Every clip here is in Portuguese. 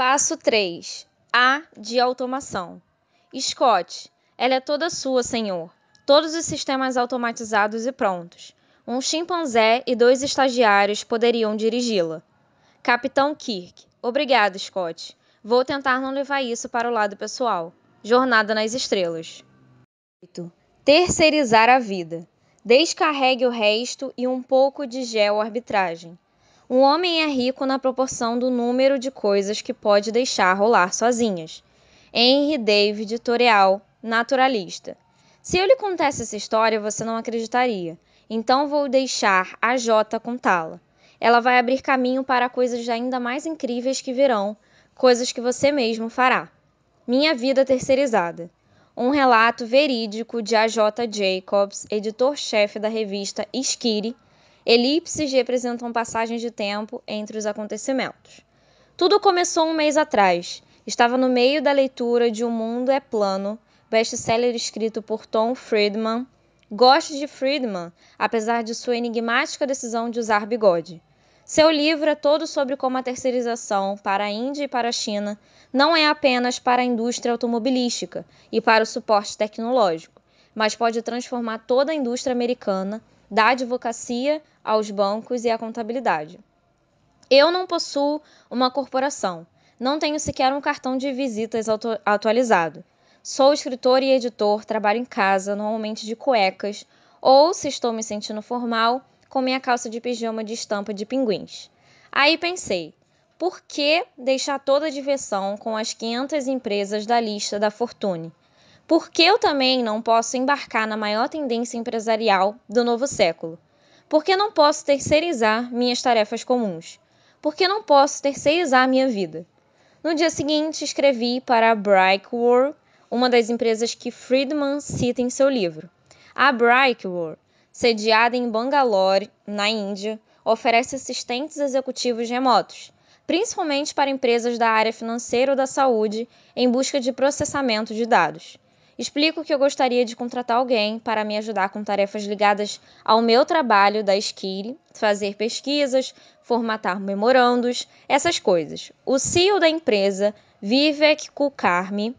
Passo 3. A de automação. Scott, ela é toda sua, senhor. Todos os sistemas automatizados e prontos. Um chimpanzé e dois estagiários poderiam dirigi-la. Capitão Kirk. Obrigado, Scott. Vou tentar não levar isso para o lado pessoal. Jornada nas Estrelas. Terceirizar a vida. Descarregue o resto e um pouco de gel arbitragem o homem é rico na proporção do número de coisas que pode deixar rolar sozinhas. Henry David Toreal, naturalista. Se eu lhe contasse essa história, você não acreditaria. Então vou deixar a Jota contá-la. Ela vai abrir caminho para coisas ainda mais incríveis que virão, coisas que você mesmo fará. Minha vida terceirizada. Um relato verídico de A.J. Jacobs, editor-chefe da revista Esquire, Elipses representam passagens de tempo entre os acontecimentos. Tudo começou um mês atrás. Estava no meio da leitura de O Mundo é Plano, best-seller escrito por Tom Friedman. Gosto de Friedman, apesar de sua enigmática decisão de usar bigode. Seu livro é todo sobre como a terceirização para a Índia e para a China não é apenas para a indústria automobilística e para o suporte tecnológico, mas pode transformar toda a indústria americana da advocacia aos bancos e à contabilidade. Eu não possuo uma corporação, não tenho sequer um cartão de visitas atualizado. Sou escritor e editor, trabalho em casa, normalmente de cuecas, ou, se estou me sentindo formal, com minha calça de pijama de estampa de pinguins. Aí pensei, por que deixar toda a diversão com as 500 empresas da lista da Fortune? Porque eu também não posso embarcar na maior tendência empresarial do novo século? Porque não posso terceirizar minhas tarefas comuns? Porque não posso terceirizar minha vida? No dia seguinte, escrevi para a Brightware, uma das empresas que Friedman cita em seu livro. A Brightware, sediada em Bangalore, na Índia, oferece assistentes executivos remotos, principalmente para empresas da área financeira ou da saúde, em busca de processamento de dados. Explico que eu gostaria de contratar alguém para me ajudar com tarefas ligadas ao meu trabalho da Esquire, fazer pesquisas, formatar memorandos, essas coisas. O CEO da empresa, Vivek Kukarmi,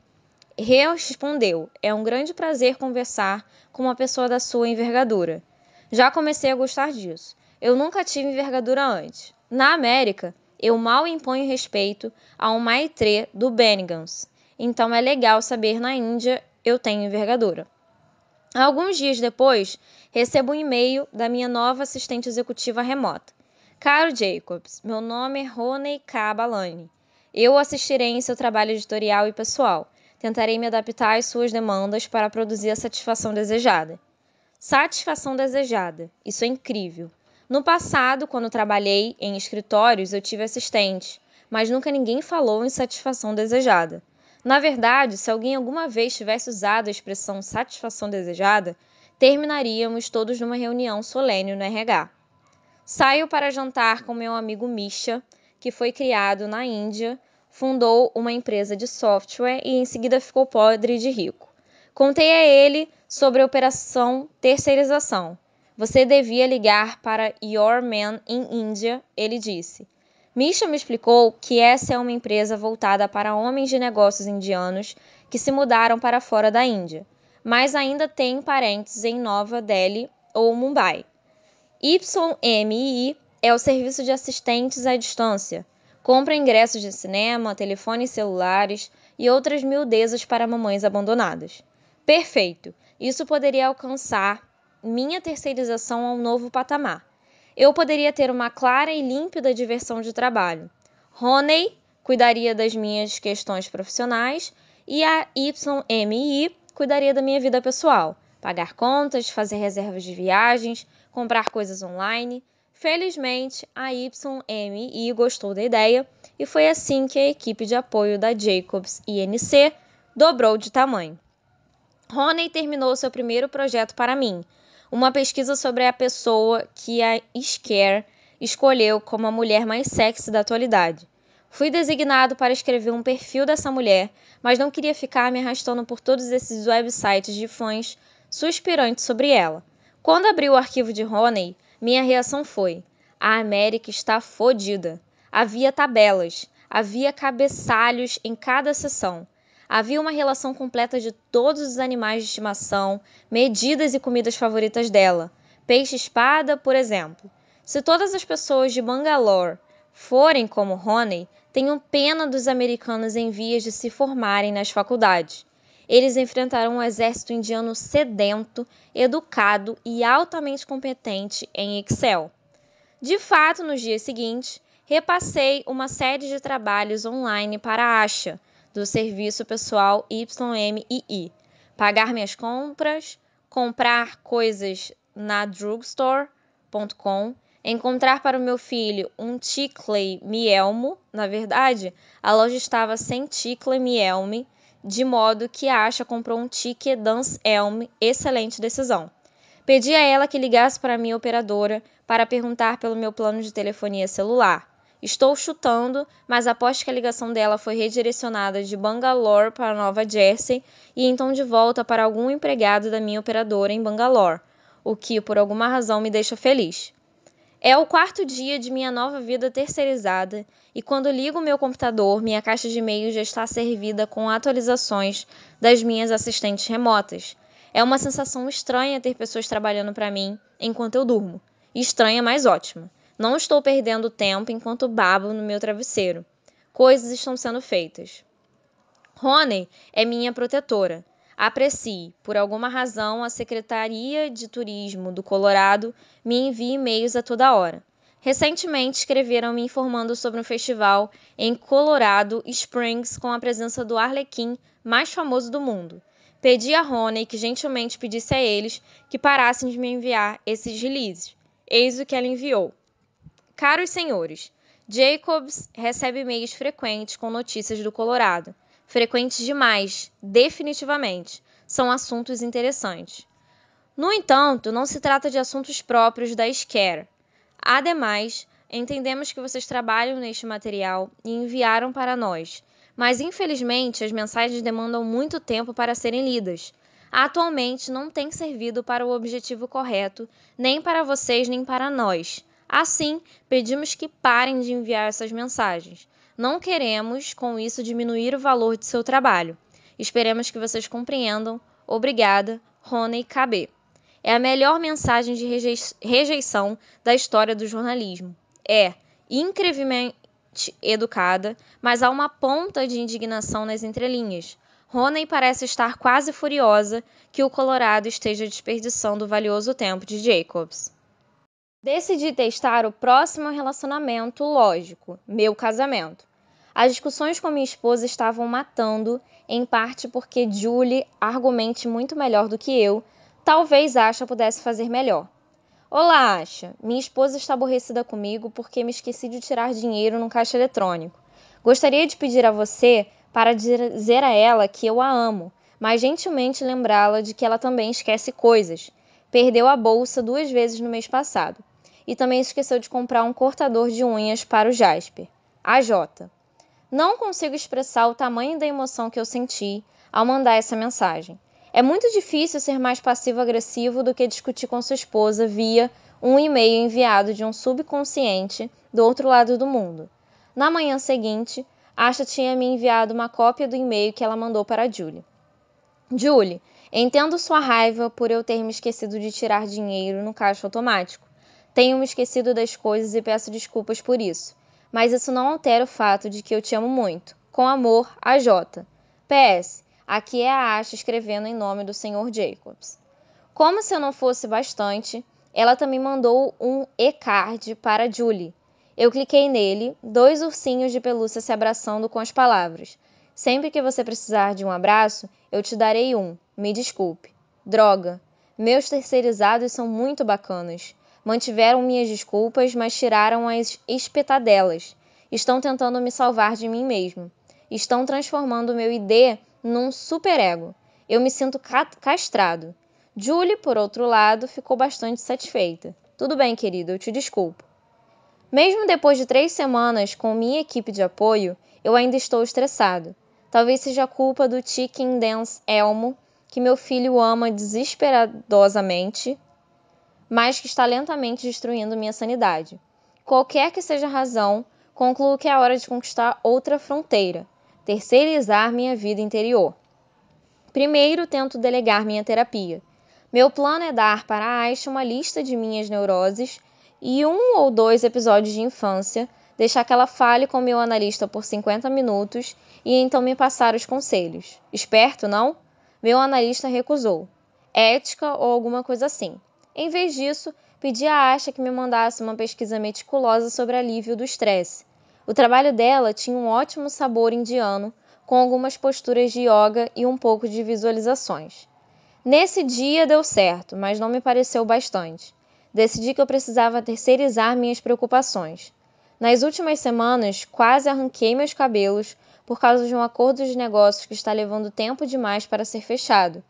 respondeu: É um grande prazer conversar com uma pessoa da sua envergadura. Já comecei a gostar disso. Eu nunca tive envergadura antes. Na América, eu mal imponho respeito a um maitrê do Bennigan's. Então é legal saber na Índia eu tenho envergadura. Alguns dias depois, recebo um e-mail da minha nova assistente executiva remota. Caro Jacobs, meu nome é Rony Cabalani. Eu assistirei em seu trabalho editorial e pessoal. Tentarei me adaptar às suas demandas para produzir a satisfação desejada. Satisfação desejada. Isso é incrível. No passado, quando trabalhei em escritórios, eu tive assistente, mas nunca ninguém falou em satisfação desejada. Na verdade, se alguém alguma vez tivesse usado a expressão satisfação desejada, terminaríamos todos numa reunião solene no RH. Saio para jantar com meu amigo Misha, que foi criado na Índia, fundou uma empresa de software e em seguida ficou podre de rico. Contei a ele sobre a operação terceirização. Você devia ligar para Your Man in India, ele disse. Misha me explicou que essa é uma empresa voltada para homens de negócios indianos que se mudaram para fora da Índia, mas ainda têm parentes em Nova Delhi ou Mumbai. YMI é o serviço de assistentes à distância. Compra ingressos de cinema, telefones celulares e outras miudezas para mamães abandonadas. Perfeito! Isso poderia alcançar minha terceirização a um novo patamar eu poderia ter uma clara e límpida diversão de trabalho. Roney cuidaria das minhas questões profissionais e a YMI cuidaria da minha vida pessoal, pagar contas, fazer reservas de viagens, comprar coisas online. Felizmente, a YMI gostou da ideia e foi assim que a equipe de apoio da Jacobs INC dobrou de tamanho. Roney terminou seu primeiro projeto para mim, uma pesquisa sobre a pessoa que a Scare escolheu como a mulher mais sexy da atualidade. Fui designado para escrever um perfil dessa mulher, mas não queria ficar me arrastando por todos esses websites de fãs suspirantes sobre ela. Quando abri o arquivo de Roney, minha reação foi: a América está fodida. Havia tabelas, havia cabeçalhos em cada seção, Havia uma relação completa de todos os animais de estimação, medidas e comidas favoritas dela. Peixe-espada, por exemplo. Se todas as pessoas de Bangalore forem como Honey, tenham pena dos americanos em vias de se formarem nas faculdades. Eles enfrentarão um exército indiano sedento, educado e altamente competente em Excel. De fato, nos dias seguintes, repassei uma série de trabalhos online para a Asha, do serviço pessoal YMII. Pagar minhas compras, comprar coisas na drugstore.com, encontrar para o meu filho um ticle mielmo. Na verdade, a loja estava sem ticle mielme, de modo que a Asha comprou um Ticket Dance Elm. Excelente decisão. Pedi a ela que ligasse para a minha operadora para perguntar pelo meu plano de telefonia celular. Estou chutando, mas aposto que a ligação dela foi redirecionada de Bangalore para Nova Jersey e então de volta para algum empregado da minha operadora em Bangalore, o que por alguma razão me deixa feliz. É o quarto dia de minha nova vida terceirizada e quando ligo meu computador, minha caixa de e-mail já está servida com atualizações das minhas assistentes remotas. É uma sensação estranha ter pessoas trabalhando para mim enquanto eu durmo. Estranha, mas ótima. Não estou perdendo tempo enquanto babo no meu travesseiro. Coisas estão sendo feitas. Rony é minha protetora. Aprecie, por alguma razão, a Secretaria de Turismo do Colorado me envia e-mails a toda hora. Recentemente escreveram me informando sobre um festival em Colorado Springs com a presença do arlequim mais famoso do mundo. Pedi a Rony que gentilmente pedisse a eles que parassem de me enviar esses releases. Eis o que ela enviou. Caros senhores, Jacobs recebe e-mails frequentes com notícias do Colorado. Frequentes demais, definitivamente. São assuntos interessantes. No entanto, não se trata de assuntos próprios da Scare. Ademais, entendemos que vocês trabalham neste material e enviaram para nós, mas infelizmente as mensagens demandam muito tempo para serem lidas. Atualmente não tem servido para o objetivo correto, nem para vocês nem para nós. Assim, pedimos que parem de enviar essas mensagens. Não queremos, com isso, diminuir o valor de seu trabalho. Esperemos que vocês compreendam. Obrigada, Rony KB. É a melhor mensagem de rejeição da história do jornalismo. É incrivelmente educada, mas há uma ponta de indignação nas entrelinhas. Rony parece estar quase furiosa que o Colorado esteja desperdiçando o valioso tempo de Jacobs. Decidi testar o próximo relacionamento lógico, meu casamento. As discussões com minha esposa estavam matando, em parte porque Julie argumente muito melhor do que eu, talvez Asha pudesse fazer melhor. Olá, Asha. Minha esposa está aborrecida comigo porque me esqueci de tirar dinheiro num caixa eletrônico. Gostaria de pedir a você para dizer a ela que eu a amo, mas gentilmente lembrá-la de que ela também esquece coisas. Perdeu a bolsa duas vezes no mês passado e também esqueceu de comprar um cortador de unhas para o Jasper. A J. Não consigo expressar o tamanho da emoção que eu senti ao mandar essa mensagem. É muito difícil ser mais passivo-agressivo do que discutir com sua esposa via um e-mail enviado de um subconsciente do outro lado do mundo. Na manhã seguinte, Asha tinha me enviado uma cópia do e-mail que ela mandou para Julie. Julie, entendo sua raiva por eu ter me esquecido de tirar dinheiro no caixa automático. Tenho me esquecido das coisas e peço desculpas por isso, mas isso não altera o fato de que eu te amo muito. Com amor, a J. PS. Aqui é a Asha escrevendo em nome do Sr. Jacobs. Como se eu não fosse bastante, ela também mandou um e-card para Julie. Eu cliquei nele, dois ursinhos de pelúcia se abraçando com as palavras. Sempre que você precisar de um abraço, eu te darei um. Me desculpe. Droga. Meus terceirizados são muito bacanas. Mantiveram minhas desculpas, mas tiraram as espetadelas. Estão tentando me salvar de mim mesmo. Estão transformando meu ID num superego. Eu me sinto castrado. Julie, por outro lado, ficou bastante satisfeita. Tudo bem, querido, eu te desculpo. Mesmo depois de três semanas com minha equipe de apoio, eu ainda estou estressado. Talvez seja a culpa do Chicken Dance Elmo, que meu filho ama desesperadosamente, mas que está lentamente destruindo minha sanidade. Qualquer que seja a razão, concluo que é hora de conquistar outra fronteira, terceirizar minha vida interior. Primeiro, tento delegar minha terapia. Meu plano é dar para a Aisha uma lista de minhas neuroses e um ou dois episódios de infância, deixar que ela fale com meu analista por 50 minutos e então me passar os conselhos. Esperto, não? Meu analista recusou. Ética ou alguma coisa assim. Em vez disso, pedi à Asha que me mandasse uma pesquisa meticulosa sobre alívio do estresse. O trabalho dela tinha um ótimo sabor indiano, com algumas posturas de yoga e um pouco de visualizações. Nesse dia deu certo, mas não me pareceu bastante. Decidi que eu precisava terceirizar minhas preocupações. Nas últimas semanas, quase arranquei meus cabelos por causa de um acordo de negócios que está levando tempo demais para ser fechado.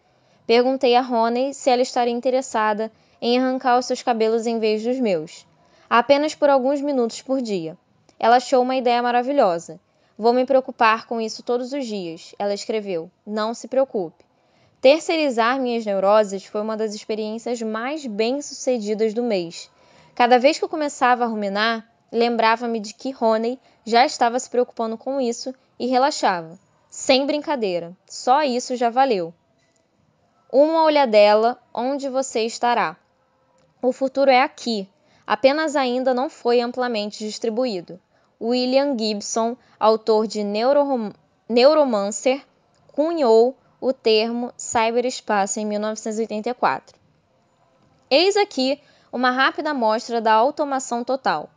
Perguntei a Roney se ela estaria interessada em arrancar os seus cabelos em vez dos meus, apenas por alguns minutos por dia. Ela achou uma ideia maravilhosa. Vou me preocupar com isso todos os dias, ela escreveu. Não se preocupe. Terceirizar minhas neuroses foi uma das experiências mais bem-sucedidas do mês. Cada vez que eu começava a ruminar, lembrava-me de que Roney já estava se preocupando com isso e relaxava. Sem brincadeira, só isso já valeu. Uma olhadela, onde você estará? O futuro é aqui, apenas ainda não foi amplamente distribuído. William Gibson, autor de Neuromancer, cunhou o termo cyberespaço em 1984. Eis aqui uma rápida amostra da automação total.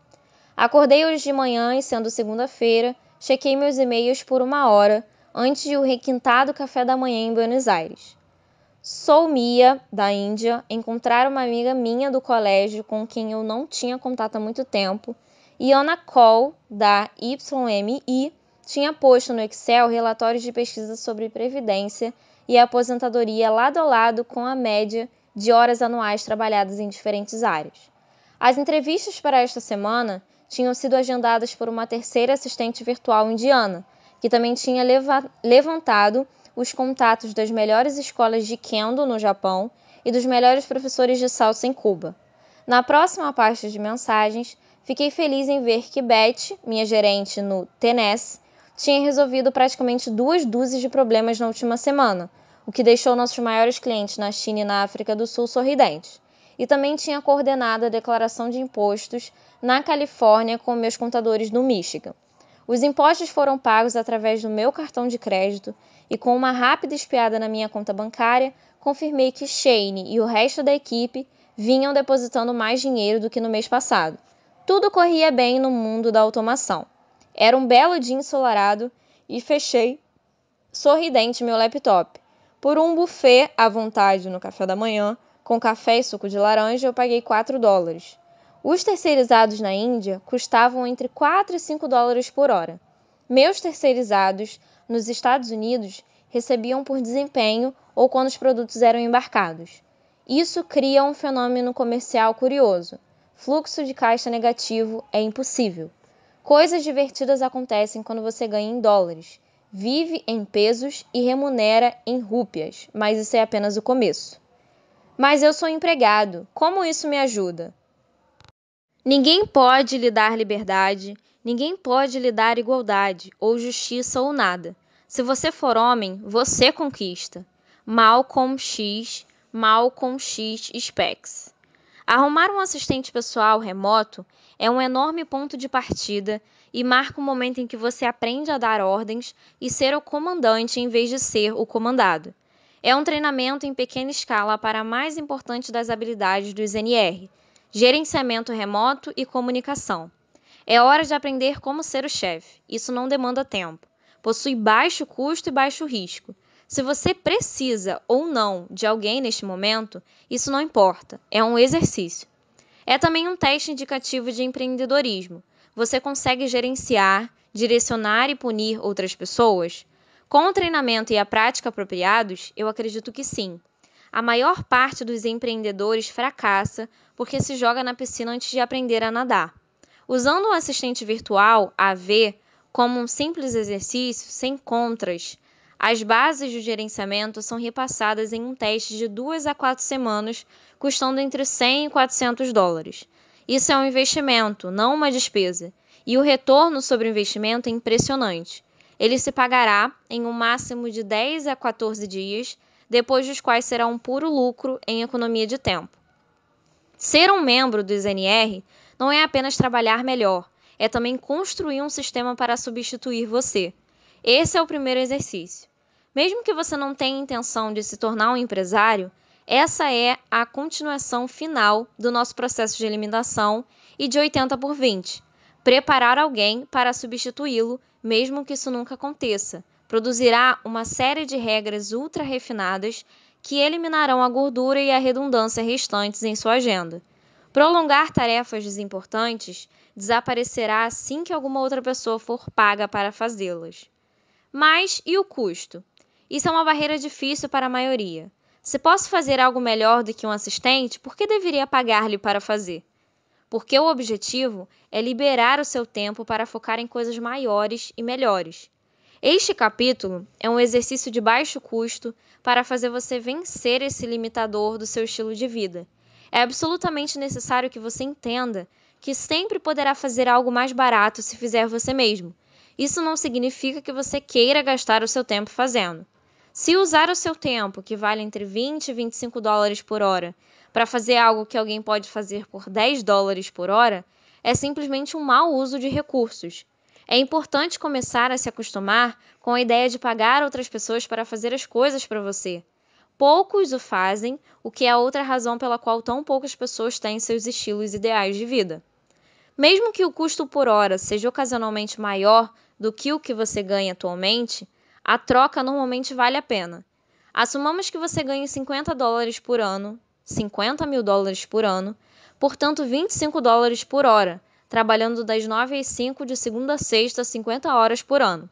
Acordei hoje de manhã e, sendo segunda-feira, chequei meus e-mails por uma hora antes de o requintado café da manhã em Buenos Aires. Sou Mia, da Índia, encontrar uma amiga minha do colégio com quem eu não tinha contato há muito tempo. E Ana Cole, da YMI, tinha posto no Excel relatórios de pesquisa sobre previdência e aposentadoria lado a lado com a média de horas anuais trabalhadas em diferentes áreas. As entrevistas para esta semana tinham sido agendadas por uma terceira assistente virtual indiana, que também tinha levantado os contatos das melhores escolas de Kendo no Japão e dos melhores professores de salsa em Cuba. Na próxima pasta de mensagens, fiquei feliz em ver que Beth, minha gerente no TNS, tinha resolvido praticamente duas dúzias de problemas na última semana, o que deixou nossos maiores clientes na China e na África do Sul sorridentes. E também tinha coordenado a declaração de impostos na Califórnia com meus contadores no Michigan. Os impostos foram pagos através do meu cartão de crédito e com uma rápida espiada na minha conta bancária, confirmei que Shane e o resto da equipe vinham depositando mais dinheiro do que no mês passado. Tudo corria bem no mundo da automação. Era um belo dia ensolarado e fechei sorridente meu laptop. Por um buffet à vontade no café da manhã, com café e suco de laranja, eu paguei 4 dólares. Os terceirizados na Índia custavam entre 4 e 5 dólares por hora. Meus terceirizados nos Estados Unidos recebiam por desempenho ou quando os produtos eram embarcados. Isso cria um fenômeno comercial curioso. Fluxo de caixa negativo é impossível. Coisas divertidas acontecem quando você ganha em dólares, vive em pesos e remunera em rúpias, mas isso é apenas o começo. Mas eu sou empregado, como isso me ajuda? Ninguém pode lhe dar liberdade, Ninguém pode lhe dar igualdade, ou justiça, ou nada. Se você for homem, você conquista. com X, com X Specs. Arrumar um assistente pessoal remoto é um enorme ponto de partida e marca o um momento em que você aprende a dar ordens e ser o comandante em vez de ser o comandado. É um treinamento em pequena escala para a mais importante das habilidades do INR: gerenciamento remoto e comunicação. É hora de aprender como ser o chefe. Isso não demanda tempo. Possui baixo custo e baixo risco. Se você precisa ou não de alguém neste momento, isso não importa. É um exercício. É também um teste indicativo de empreendedorismo. Você consegue gerenciar, direcionar e punir outras pessoas? Com o treinamento e a prática apropriados, eu acredito que sim. A maior parte dos empreendedores fracassa porque se joga na piscina antes de aprender a nadar. Usando o assistente virtual AV como um simples exercício sem contras, as bases de gerenciamento são repassadas em um teste de duas a quatro semanas, custando entre 100 e 400 dólares. Isso é um investimento, não uma despesa, e o retorno sobre o investimento é impressionante. Ele se pagará em um máximo de 10 a 14 dias, depois dos quais será um puro lucro em economia de tempo. Ser um membro do INR não é apenas trabalhar melhor, é também construir um sistema para substituir você. Esse é o primeiro exercício. Mesmo que você não tenha intenção de se tornar um empresário, essa é a continuação final do nosso processo de eliminação e de 80 por 20. Preparar alguém para substituí-lo, mesmo que isso nunca aconteça, produzirá uma série de regras ultra refinadas que eliminarão a gordura e a redundância restantes em sua agenda. Prolongar tarefas desimportantes desaparecerá assim que alguma outra pessoa for paga para fazê-las. Mas e o custo? Isso é uma barreira difícil para a maioria. Se posso fazer algo melhor do que um assistente, por que deveria pagar-lhe para fazer? Porque o objetivo é liberar o seu tempo para focar em coisas maiores e melhores. Este capítulo é um exercício de baixo custo para fazer você vencer esse limitador do seu estilo de vida é absolutamente necessário que você entenda que sempre poderá fazer algo mais barato se fizer você mesmo. Isso não significa que você queira gastar o seu tempo fazendo. Se usar o seu tempo, que vale entre 20 e 25 dólares por hora, para fazer algo que alguém pode fazer por 10 dólares por hora, é simplesmente um mau uso de recursos. É importante começar a se acostumar com a ideia de pagar outras pessoas para fazer as coisas para você. Poucos o fazem, o que é outra razão pela qual tão poucas pessoas têm seus estilos ideais de vida. Mesmo que o custo por hora seja ocasionalmente maior do que o que você ganha atualmente, a troca normalmente vale a pena. Assumamos que você ganha 50 dólares por ano, 50 mil dólares por ano, portanto 25 dólares por hora, trabalhando das 9 às 5 de segunda a sexta, 50 horas por ano.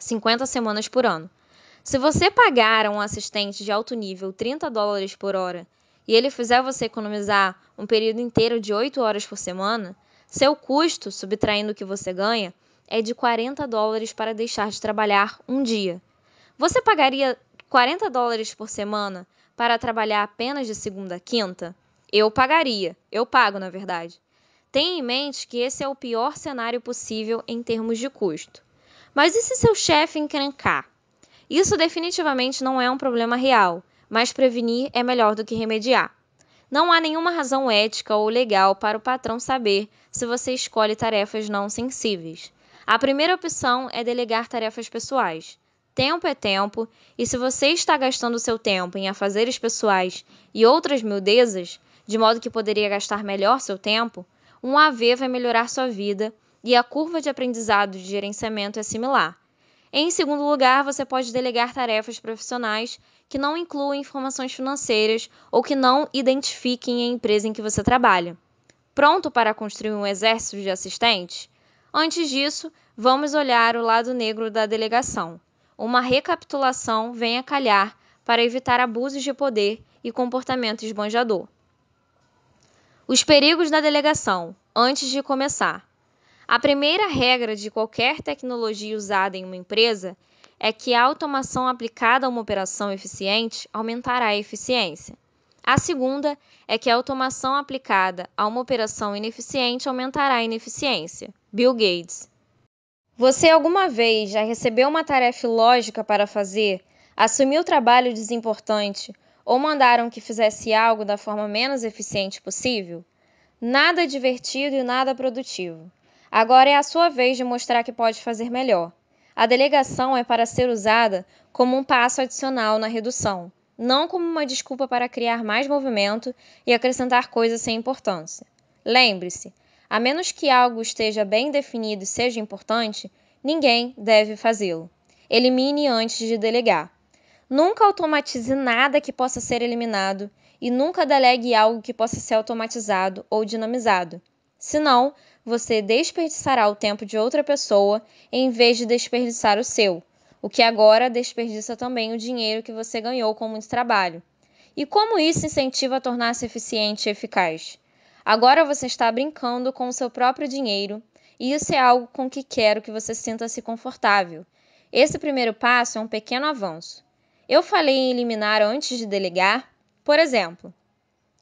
50 semanas por ano. Se você pagar a um assistente de alto nível 30 dólares por hora e ele fizer você economizar um período inteiro de 8 horas por semana, seu custo, subtraindo o que você ganha, é de 40 dólares para deixar de trabalhar um dia. Você pagaria 40 dólares por semana para trabalhar apenas de segunda a quinta? Eu pagaria. Eu pago, na verdade. Tenha em mente que esse é o pior cenário possível em termos de custo. Mas e se seu chefe encrencar? Isso definitivamente não é um problema real, mas prevenir é melhor do que remediar. Não há nenhuma razão ética ou legal para o patrão saber se você escolhe tarefas não sensíveis. A primeira opção é delegar tarefas pessoais. Tempo é tempo, e se você está gastando seu tempo em afazeres pessoais e outras miudezas, de modo que poderia gastar melhor seu tempo, um AV vai melhorar sua vida e a curva de aprendizado de gerenciamento é similar em segundo lugar, você pode delegar tarefas profissionais que não incluam informações financeiras ou que não identifiquem a empresa em que você trabalha. Pronto para construir um exército de assistentes? Antes disso, vamos olhar o lado negro da delegação. Uma recapitulação vem a calhar para evitar abusos de poder e comportamento esbanjador. Os perigos da delegação, antes de começar. A primeira regra de qualquer tecnologia usada em uma empresa é que a automação aplicada a uma operação eficiente aumentará a eficiência. A segunda é que a automação aplicada a uma operação ineficiente aumentará a ineficiência. Bill Gates. Você alguma vez já recebeu uma tarefa lógica para fazer, assumiu trabalho desimportante ou mandaram que fizesse algo da forma menos eficiente possível? Nada divertido e nada produtivo. Agora é a sua vez de mostrar que pode fazer melhor. A delegação é para ser usada como um passo adicional na redução, não como uma desculpa para criar mais movimento e acrescentar coisas sem importância. Lembre-se, a menos que algo esteja bem definido e seja importante, ninguém deve fazê-lo. Elimine antes de delegar. Nunca automatize nada que possa ser eliminado e nunca delegue algo que possa ser automatizado ou dinamizado. Senão, você desperdiçará o tempo de outra pessoa em vez de desperdiçar o seu, o que agora desperdiça também o dinheiro que você ganhou com muito trabalho. E como isso incentiva a tornar-se eficiente e eficaz? Agora você está brincando com o seu próprio dinheiro, e isso é algo com que quero que você sinta-se confortável. Esse primeiro passo é um pequeno avanço. Eu falei em eliminar antes de delegar, por exemplo.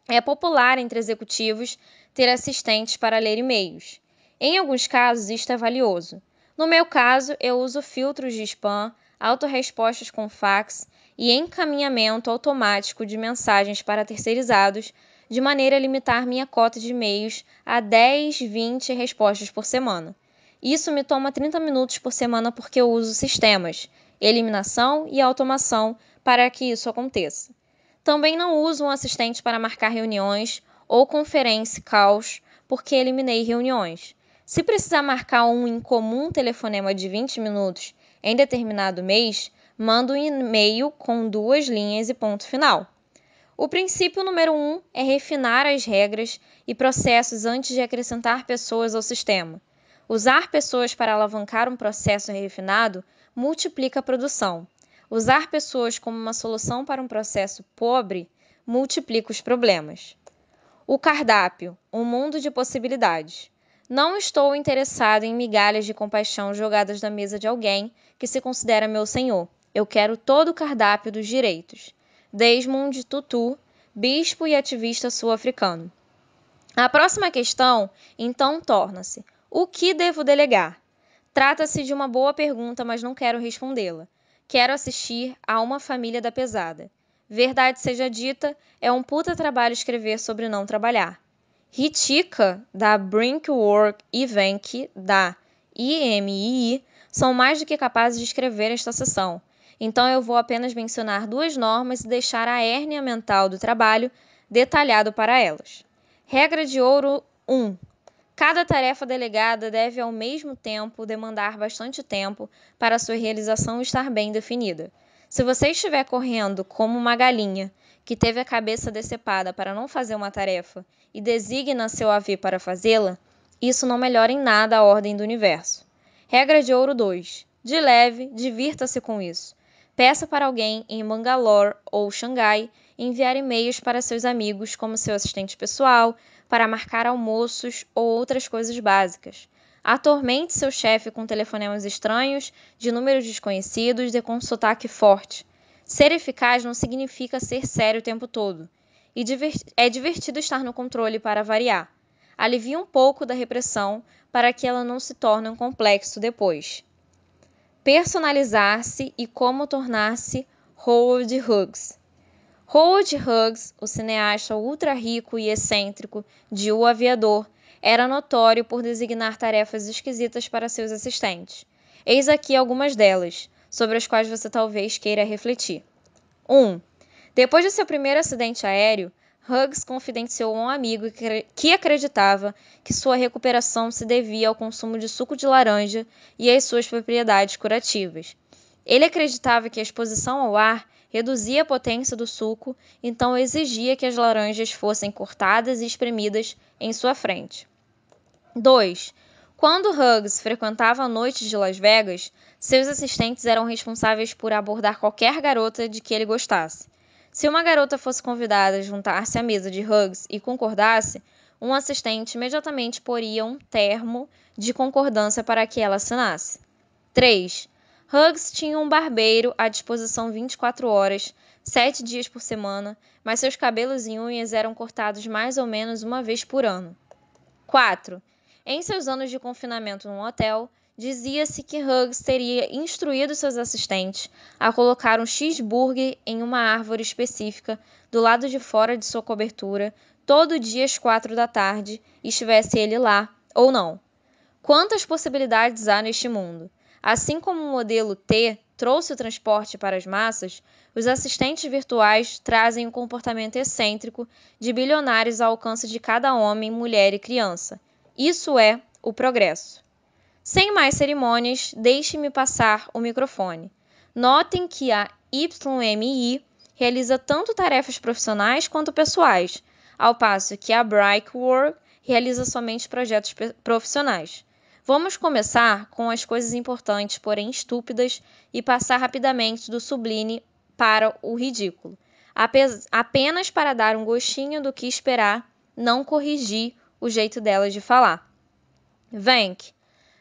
É popular entre executivos ter assistentes para ler e-mails. Em alguns casos, isto é valioso. No meu caso, eu uso filtros de spam, autorrespostas com fax e encaminhamento automático de mensagens para terceirizados, de maneira a limitar minha cota de e-mails a 10, 20 respostas por semana. Isso me toma 30 minutos por semana porque eu uso sistemas, eliminação e automação para que isso aconteça. Também não uso um assistente para marcar reuniões ou conferência caos, porque eliminei reuniões. Se precisar marcar um incomum telefonema de 20 minutos em determinado mês, mando um e-mail com duas linhas e ponto final. O princípio número um é refinar as regras e processos antes de acrescentar pessoas ao sistema. Usar pessoas para alavancar um processo refinado multiplica a produção. Usar pessoas como uma solução para um processo pobre multiplica os problemas. O cardápio um mundo de possibilidades. Não estou interessado em migalhas de compaixão jogadas na mesa de alguém que se considera meu senhor. Eu quero todo o cardápio dos direitos. Desmond Tutu, bispo e ativista sul-africano. A próxima questão, então, torna-se: o que devo delegar? Trata-se de uma boa pergunta, mas não quero respondê-la. Quero assistir a Uma Família da Pesada. Verdade seja dita, é um puta trabalho escrever sobre não trabalhar. Ritica, da Brinkwork e Venk, da IMII, são mais do que capazes de escrever esta sessão. Então eu vou apenas mencionar duas normas e deixar a hérnia mental do trabalho detalhado para elas. Regra de ouro 1. Cada tarefa delegada deve, ao mesmo tempo, demandar bastante tempo para sua realização estar bem definida. Se você estiver correndo como uma galinha que teve a cabeça decepada para não fazer uma tarefa e designa seu AV para fazê-la, isso não melhora em nada a ordem do universo. Regra de ouro 2. De leve, divirta-se com isso. Peça para alguém em Mangalore ou Xangai enviar e-mails para seus amigos, como seu assistente pessoal, para marcar almoços ou outras coisas básicas. Atormente seu chefe com telefonemas estranhos, de números desconhecidos e com sotaque forte. Ser eficaz não significa ser sério o tempo todo. E é divertido estar no controle para variar. Alivia um pouco da repressão para que ela não se torne um complexo depois. Personalizar-se e como tornar-se Howard Hughes. Howard Hughes, o cineasta ultra rico e excêntrico de O Aviador, era notório por designar tarefas esquisitas para seus assistentes. Eis aqui algumas delas, sobre as quais você talvez queira refletir. 1. Um, depois de seu primeiro acidente aéreo, Hughes confidenciou a um amigo que acreditava que sua recuperação se devia ao consumo de suco de laranja e às suas propriedades curativas. Ele acreditava que a exposição ao ar reduzia a potência do suco, então exigia que as laranjas fossem cortadas e espremidas em sua frente. 2. Quando Hugs frequentava noites de Las Vegas, seus assistentes eram responsáveis por abordar qualquer garota de que ele gostasse. Se uma garota fosse convidada a juntar-se à mesa de Hugs e concordasse, um assistente imediatamente poria um termo de concordância para que ela assinasse. 3. Hughes tinha um barbeiro à disposição 24 horas, sete dias por semana, mas seus cabelos e unhas eram cortados mais ou menos uma vez por ano. 4. Em seus anos de confinamento num hotel, dizia-se que Hughes teria instruído seus assistentes a colocar um cheeseburger em uma árvore específica do lado de fora de sua cobertura todo dia às quatro da tarde, estivesse ele lá ou não. Quantas possibilidades há neste mundo? Assim como o modelo T trouxe o transporte para as massas, os assistentes virtuais trazem o um comportamento excêntrico de bilionários ao alcance de cada homem, mulher e criança. Isso é o progresso. Sem mais cerimônias, deixe-me passar o microfone. Notem que a YMI realiza tanto tarefas profissionais quanto pessoais, ao passo que a Brickwork realiza somente projetos profissionais. Vamos começar com as coisas importantes, porém estúpidas, e passar rapidamente do sublime para o ridículo. Apenas para dar um gostinho do que esperar, não corrigir o jeito delas de falar. Venk,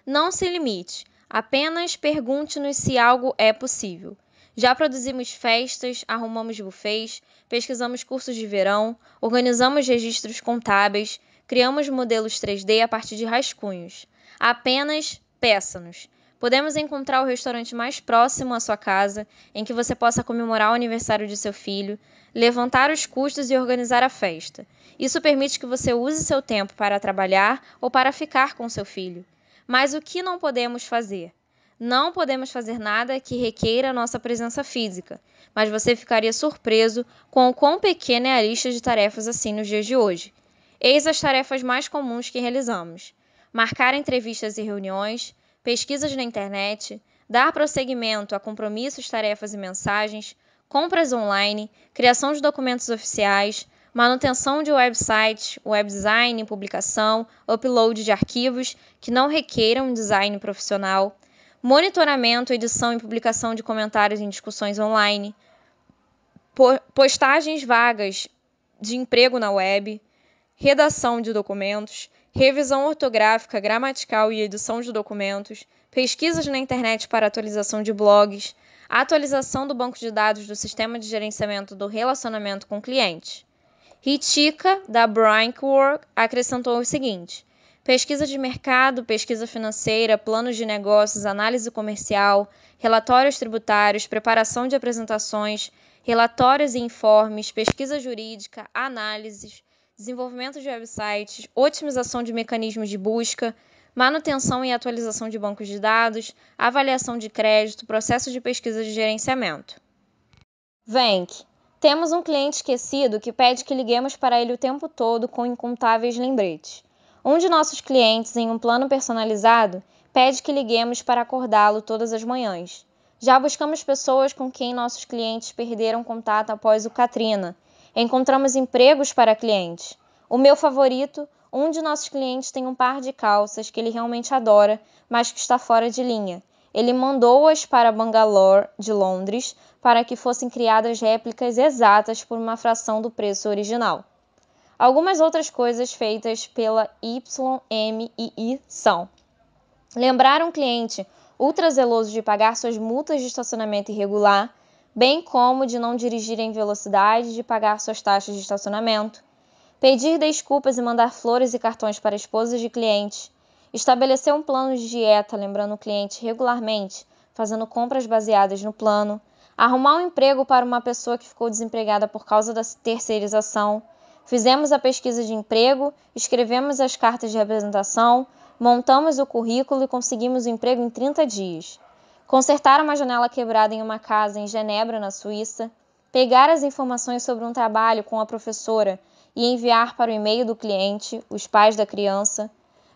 não se limite, apenas pergunte-nos se algo é possível. Já produzimos festas, arrumamos bufês, pesquisamos cursos de verão, organizamos registros contábeis, criamos modelos 3D a partir de rascunhos. Apenas peça-nos. Podemos encontrar o restaurante mais próximo à sua casa, em que você possa comemorar o aniversário de seu filho, levantar os custos e organizar a festa. Isso permite que você use seu tempo para trabalhar ou para ficar com seu filho. Mas o que não podemos fazer? Não podemos fazer nada que requeira nossa presença física, mas você ficaria surpreso com o quão pequena é a lista de tarefas assim nos dias de hoje. Eis as tarefas mais comuns que realizamos marcar entrevistas e reuniões, pesquisas na internet, dar prosseguimento a compromissos, tarefas e mensagens, compras online, criação de documentos oficiais, manutenção de websites, web design, publicação, upload de arquivos que não requeram design profissional, monitoramento, edição e publicação de comentários em discussões online, postagens vagas de emprego na web, redação de documentos, revisão ortográfica, gramatical e edição de documentos, pesquisas na internet para atualização de blogs, atualização do banco de dados do sistema de gerenciamento do relacionamento com clientes. Ritika, da Brinkwork, acrescentou o seguinte: pesquisa de mercado, pesquisa financeira, planos de negócios, análise comercial, relatórios tributários, preparação de apresentações, relatórios e informes, pesquisa jurídica, análises desenvolvimento de websites, otimização de mecanismos de busca, manutenção e atualização de bancos de dados, avaliação de crédito, processo de pesquisa de gerenciamento. Venk. Temos um cliente esquecido que pede que liguemos para ele o tempo todo com incontáveis lembretes. Um de nossos clientes, em um plano personalizado, pede que liguemos para acordá-lo todas as manhãs. Já buscamos pessoas com quem nossos clientes perderam contato após o Katrina Encontramos empregos para clientes. O meu favorito, um de nossos clientes tem um par de calças que ele realmente adora, mas que está fora de linha. Ele mandou-as para Bangalore, de Londres, para que fossem criadas réplicas exatas por uma fração do preço original. Algumas outras coisas feitas pela YMII são: lembrar um cliente ultra zeloso de pagar suas multas de estacionamento irregular, bem como de não dirigir em velocidade, de pagar suas taxas de estacionamento, pedir desculpas e mandar flores e cartões para esposas de clientes, estabelecer um plano de dieta, lembrando o cliente regularmente, fazendo compras baseadas no plano, arrumar um emprego para uma pessoa que ficou desempregada por causa da terceirização, fizemos a pesquisa de emprego, escrevemos as cartas de representação, montamos o currículo e conseguimos o emprego em 30 dias consertar uma janela quebrada em uma casa em Genebra, na Suíça, pegar as informações sobre um trabalho com a professora e enviar para o e-mail do cliente, os pais da criança,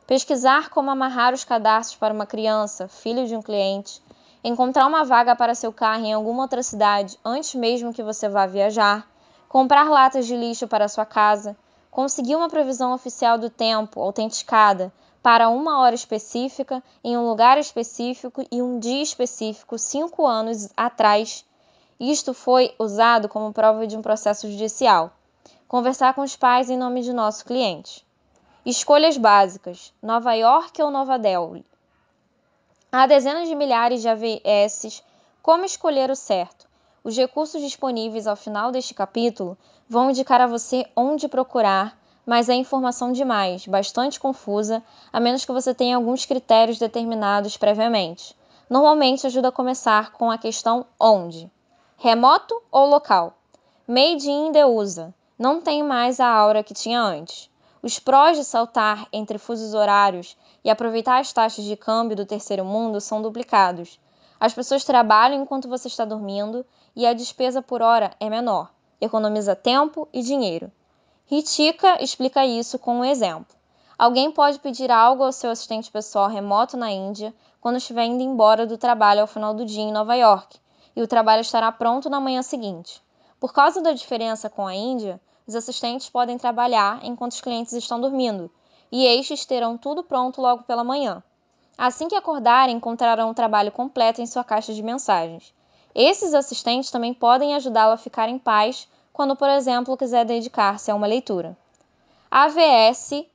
pesquisar como amarrar os cadastros para uma criança, filho de um cliente, encontrar uma vaga para seu carro em alguma outra cidade antes mesmo que você vá viajar, comprar latas de lixo para sua casa, conseguir uma previsão oficial do tempo autenticada para uma hora específica, em um lugar específico e um dia específico, cinco anos atrás. Isto foi usado como prova de um processo judicial. Conversar com os pais em nome de nosso cliente. Escolhas básicas: Nova York ou Nova Delhi? Há dezenas de milhares de AVSs. Como escolher o certo? Os recursos disponíveis ao final deste capítulo vão indicar a você onde procurar mas é informação demais, bastante confusa, a menos que você tenha alguns critérios determinados previamente. Normalmente ajuda a começar com a questão onde. Remoto ou local? Made in the USA. Não tem mais a aura que tinha antes. Os prós de saltar entre fusos horários e aproveitar as taxas de câmbio do terceiro mundo são duplicados. As pessoas trabalham enquanto você está dormindo e a despesa por hora é menor. Economiza tempo e dinheiro. Ritika explica isso com um exemplo. Alguém pode pedir algo ao seu assistente pessoal remoto na Índia quando estiver indo embora do trabalho ao final do dia em Nova York, e o trabalho estará pronto na manhã seguinte. Por causa da diferença com a Índia, os assistentes podem trabalhar enquanto os clientes estão dormindo, e estes terão tudo pronto logo pela manhã. Assim que acordarem, encontrarão o trabalho completo em sua caixa de mensagens. Esses assistentes também podem ajudá-lo a ficar em paz quando, por exemplo, quiser dedicar-se a uma leitura. AVS,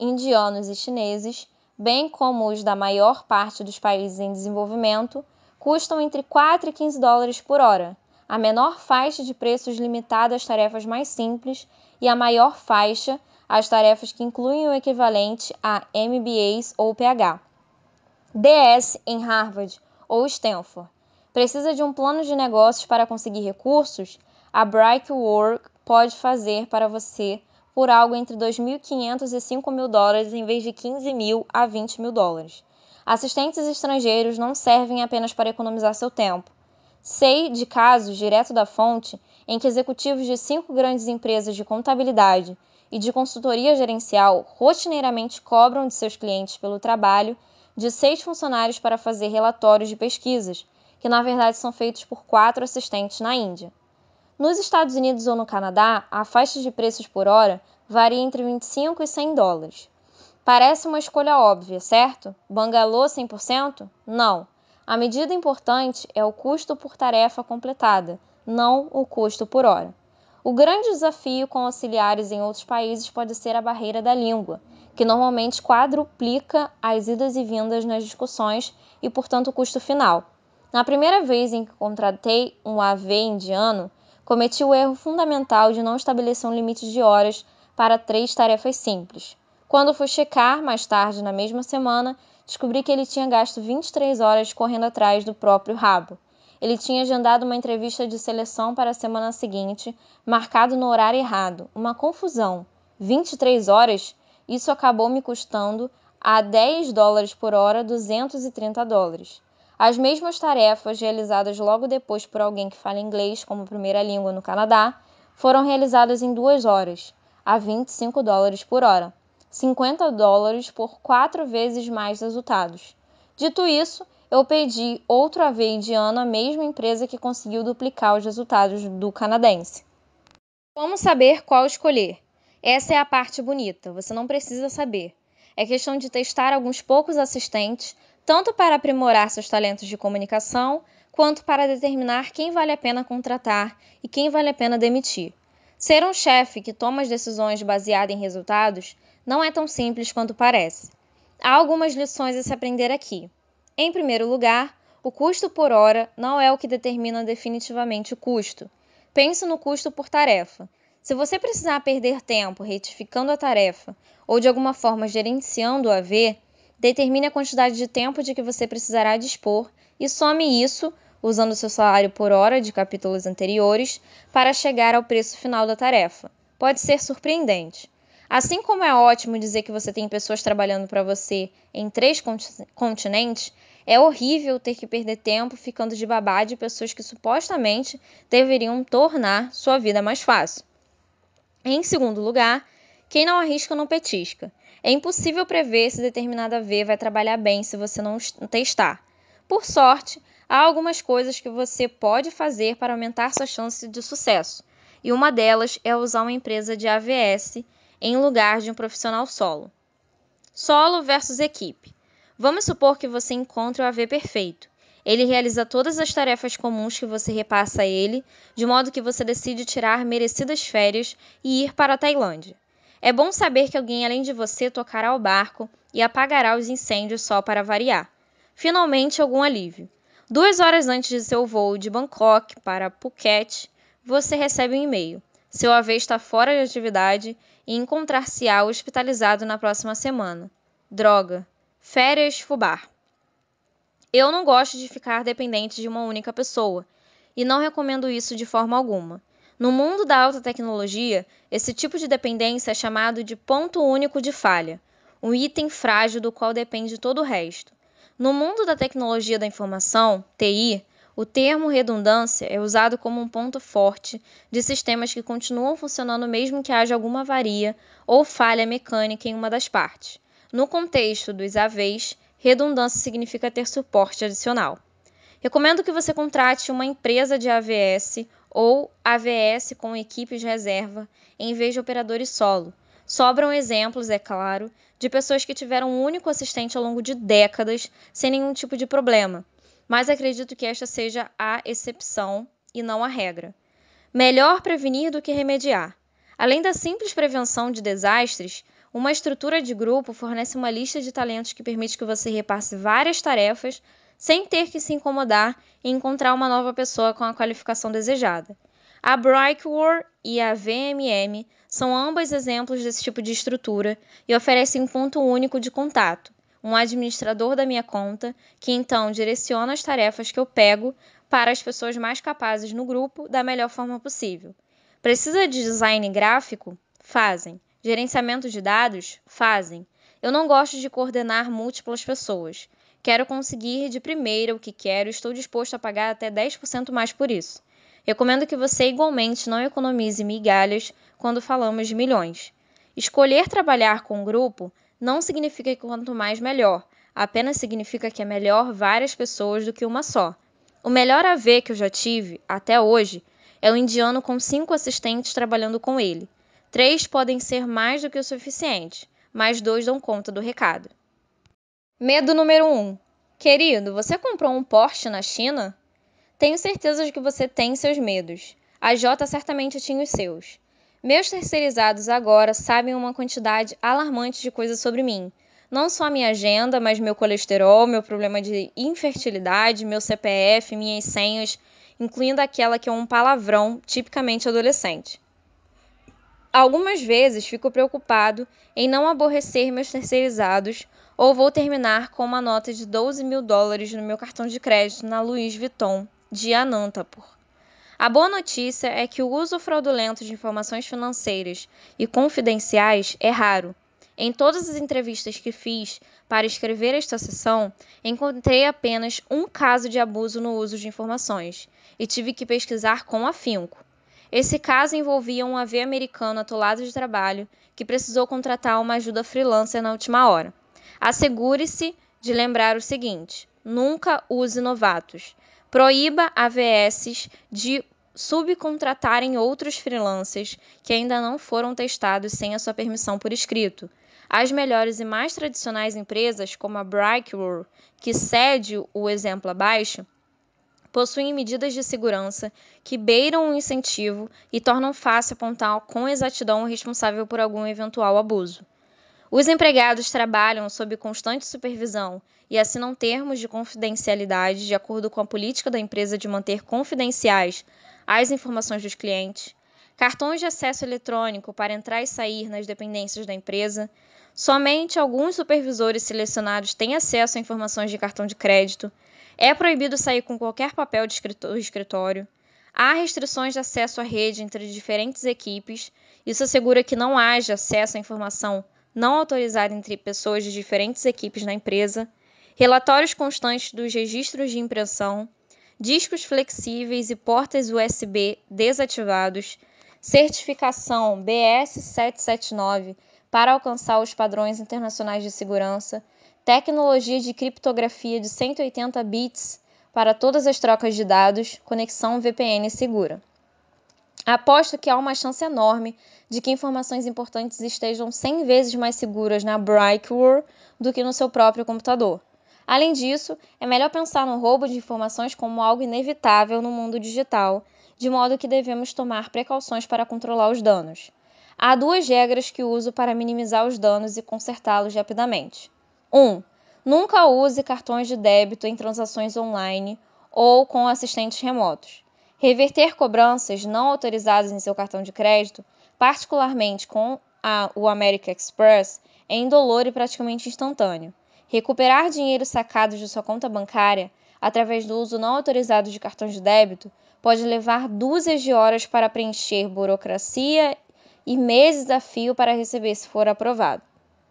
indianos e chineses, bem como os da maior parte dos países em desenvolvimento, custam entre 4 e 15 dólares por hora, a menor faixa de preços limitada às tarefas mais simples e a maior faixa às tarefas que incluem o equivalente a MBAs ou PH. DS em Harvard ou Stanford. Precisa de um plano de negócios para conseguir recursos a work pode fazer para você por algo entre 2.500 e 5.000 dólares em vez de 15.000 a 20.000 dólares. Assistentes estrangeiros não servem apenas para economizar seu tempo. Sei de casos direto da fonte em que executivos de cinco grandes empresas de contabilidade e de consultoria gerencial rotineiramente cobram de seus clientes pelo trabalho de seis funcionários para fazer relatórios de pesquisas, que na verdade são feitos por quatro assistentes na Índia. Nos Estados Unidos ou no Canadá, a faixa de preços por hora varia entre 25 e 100 dólares. Parece uma escolha óbvia, certo? Bangalô 100%? Não. A medida importante é o custo por tarefa completada, não o custo por hora. O grande desafio com auxiliares em outros países pode ser a barreira da língua, que normalmente quadruplica as idas e vindas nas discussões e, portanto, o custo final. Na primeira vez em que contratei um AV indiano, cometi o erro fundamental de não estabelecer um limite de horas para três tarefas simples. Quando fui checar, mais tarde na mesma semana, descobri que ele tinha gasto 23 horas correndo atrás do próprio rabo. Ele tinha agendado uma entrevista de seleção para a semana seguinte, marcado no horário errado. Uma confusão. 23 horas? Isso acabou me custando a 10 dólares por hora, 230 dólares. As mesmas tarefas realizadas logo depois por alguém que fala inglês como primeira língua no Canadá foram realizadas em duas horas, a 25 dólares por hora, 50 dólares por quatro vezes mais resultados. Dito isso, eu pedi outro AV ano à mesma empresa que conseguiu duplicar os resultados do canadense. Como saber qual escolher? Essa é a parte bonita, você não precisa saber. É questão de testar alguns poucos assistentes tanto para aprimorar seus talentos de comunicação, quanto para determinar quem vale a pena contratar e quem vale a pena demitir. Ser um chefe que toma as decisões baseadas em resultados não é tão simples quanto parece. Há algumas lições a se aprender aqui. Em primeiro lugar, o custo por hora não é o que determina definitivamente o custo. Pense no custo por tarefa. Se você precisar perder tempo retificando a tarefa ou de alguma forma gerenciando o AV, determine a quantidade de tempo de que você precisará dispor e some isso, usando seu salário por hora de capítulos anteriores, para chegar ao preço final da tarefa. Pode ser surpreendente. Assim como é ótimo dizer que você tem pessoas trabalhando para você em três continentes, é horrível ter que perder tempo ficando de babá de pessoas que supostamente deveriam tornar sua vida mais fácil. Em segundo lugar, quem não arrisca não petisca. É impossível prever se determinada V vai trabalhar bem se você não testar. Por sorte, há algumas coisas que você pode fazer para aumentar sua chance de sucesso, e uma delas é usar uma empresa de AVS em lugar de um profissional solo. Solo versus equipe. Vamos supor que você encontre o AV perfeito. Ele realiza todas as tarefas comuns que você repassa a ele, de modo que você decide tirar merecidas férias e ir para a Tailândia. É bom saber que alguém além de você tocará o barco e apagará os incêndios só para variar. Finalmente, algum alívio. Duas horas antes de seu voo de Bangkok para Phuket, você recebe um e-mail. Seu AV está fora de atividade e encontrar-se-á hospitalizado na próxima semana. Droga. Férias Fubar. Eu não gosto de ficar dependente de uma única pessoa e não recomendo isso de forma alguma. No mundo da alta tecnologia, esse tipo de dependência é chamado de ponto único de falha, um item frágil do qual depende todo o resto. No mundo da tecnologia da informação, TI, o termo redundância é usado como um ponto forte de sistemas que continuam funcionando mesmo que haja alguma avaria ou falha mecânica em uma das partes. No contexto dos AVs, redundância significa ter suporte adicional. Recomendo que você contrate uma empresa de AVS ou AVS com equipes reserva, em vez de operadores solo. Sobram exemplos, é claro, de pessoas que tiveram um único assistente ao longo de décadas sem nenhum tipo de problema, mas acredito que esta seja a exceção e não a regra. Melhor prevenir do que remediar. Além da simples prevenção de desastres, uma estrutura de grupo fornece uma lista de talentos que permite que você repasse várias tarefas sem ter que se incomodar em encontrar uma nova pessoa com a qualificação desejada. A Breakwar e a VMM são ambas exemplos desse tipo de estrutura e oferecem um ponto único de contato, um administrador da minha conta, que então direciona as tarefas que eu pego para as pessoas mais capazes no grupo da melhor forma possível. Precisa de design gráfico? Fazem. Gerenciamento de dados? Fazem. Eu não gosto de coordenar múltiplas pessoas. Quero conseguir de primeira o que quero e estou disposto a pagar até 10% mais por isso. Recomendo que você igualmente não economize migalhas quando falamos de milhões. Escolher trabalhar com um grupo não significa que quanto mais melhor, apenas significa que é melhor várias pessoas do que uma só. O melhor AV que eu já tive, até hoje, é o um indiano com cinco assistentes trabalhando com ele. Três podem ser mais do que o suficiente, mas dois dão conta do recado. Medo número 1. Um. Querido, você comprou um Porsche na China? Tenho certeza de que você tem seus medos. A Jota certamente tinha os seus. Meus terceirizados agora sabem uma quantidade alarmante de coisas sobre mim. Não só minha agenda, mas meu colesterol, meu problema de infertilidade, meu CPF, minhas senhas, incluindo aquela que é um palavrão tipicamente adolescente. Algumas vezes fico preocupado em não aborrecer meus terceirizados ou vou terminar com uma nota de 12 mil dólares no meu cartão de crédito na Louis Vuitton, de Anantapur. A boa notícia é que o uso fraudulento de informações financeiras e confidenciais é raro. Em todas as entrevistas que fiz para escrever esta sessão, encontrei apenas um caso de abuso no uso de informações e tive que pesquisar com afinco. Esse caso envolvia um AV americano atolado de trabalho que precisou contratar uma ajuda freelancer na última hora. Assegure-se de lembrar o seguinte: nunca use novatos. Proíba AVSs de subcontratarem outros freelancers que ainda não foram testados sem a sua permissão por escrito. As melhores e mais tradicionais empresas, como a Breakroll, que cede o exemplo abaixo, possuem medidas de segurança que beiram o incentivo e tornam fácil apontar com exatidão o responsável por algum eventual abuso. Os empregados trabalham sob constante supervisão e assinam termos de confidencialidade de acordo com a política da empresa de manter confidenciais as informações dos clientes, cartões de acesso eletrônico para entrar e sair nas dependências da empresa. Somente alguns supervisores selecionados têm acesso a informações de cartão de crédito. É proibido sair com qualquer papel de escritório. Há restrições de acesso à rede entre diferentes equipes. Isso assegura que não haja acesso à informação não autorizada entre pessoas de diferentes equipes na empresa, relatórios constantes dos registros de impressão, discos flexíveis e portas USB desativados, certificação BS 779 para alcançar os padrões internacionais de segurança, tecnologia de criptografia de 180 bits para todas as trocas de dados, conexão VPN segura. Aposto que há uma chance enorme de que informações importantes estejam 100 vezes mais seguras na Brightware do que no seu próprio computador. Além disso, é melhor pensar no roubo de informações como algo inevitável no mundo digital, de modo que devemos tomar precauções para controlar os danos. Há duas regras que uso para minimizar os danos e consertá-los rapidamente. 1. Um, nunca use cartões de débito em transações online ou com assistentes remotos. Reverter cobranças não autorizadas em seu cartão de crédito, particularmente com a, o American Express, é indolor e praticamente instantâneo. Recuperar dinheiro sacado de sua conta bancária através do uso não autorizado de cartões de débito pode levar dúzias de horas para preencher burocracia e meses a fio para receber se for aprovado.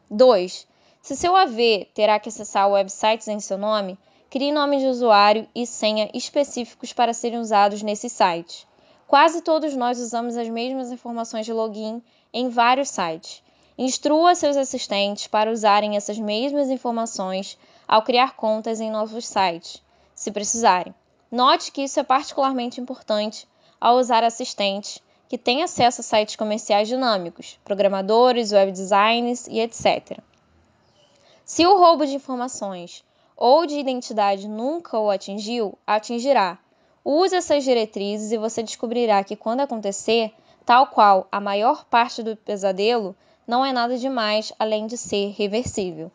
2. Se seu AV terá que acessar websites em seu nome, Crie nome de usuário e senha específicos para serem usados nesse site. Quase todos nós usamos as mesmas informações de login em vários sites. Instrua seus assistentes para usarem essas mesmas informações ao criar contas em novos sites, se precisarem. Note que isso é particularmente importante ao usar assistentes que têm acesso a sites comerciais dinâmicos, programadores, web designers e etc. Se o roubo de informações ou de identidade nunca o atingiu, atingirá. Use essas diretrizes e você descobrirá que quando acontecer, tal qual a maior parte do pesadelo, não é nada demais além de ser reversível.